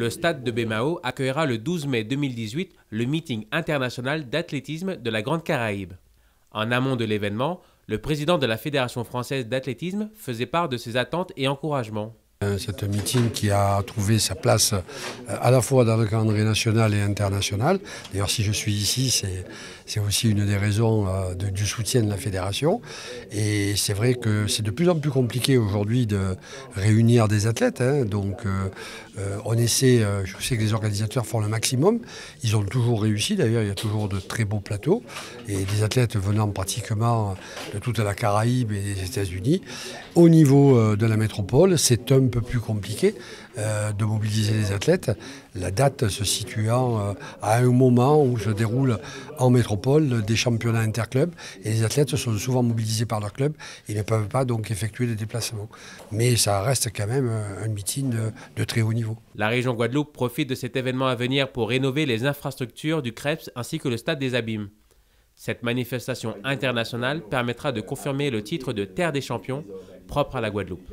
Le stade de Bémao accueillera le 12 mai 2018 le meeting international d'athlétisme de la Grande Caraïbe. En amont de l'événement, le président de la Fédération française d'athlétisme faisait part de ses attentes et encouragements. Hein, c'est un meeting qui a trouvé sa place euh, à la fois dans le calendrier national et international. D'ailleurs, si je suis ici, c'est aussi une des raisons euh, du soutien de la fédération. Et c'est vrai que c'est de plus en plus compliqué aujourd'hui de réunir des athlètes. Hein. Donc, euh, on essaie, je sais que les organisateurs font le maximum. Ils ont toujours réussi, d'ailleurs, il y a toujours de très beaux plateaux. Et des athlètes venant pratiquement de toute la Caraïbe et des États-Unis. Au niveau de la métropole, c'est un peu plus compliqué euh, de mobiliser les athlètes, la date se situant euh, à un moment où se déroulent en métropole des championnats interclubs et les athlètes sont souvent mobilisés par leur club et ne peuvent pas donc effectuer des déplacements. Mais ça reste quand même euh, un meeting de, de très haut niveau. La région Guadeloupe profite de cet événement à venir pour rénover les infrastructures du CREPS ainsi que le stade des Abîmes. Cette manifestation internationale permettra de confirmer le titre de Terre des Champions propre à la Guadeloupe.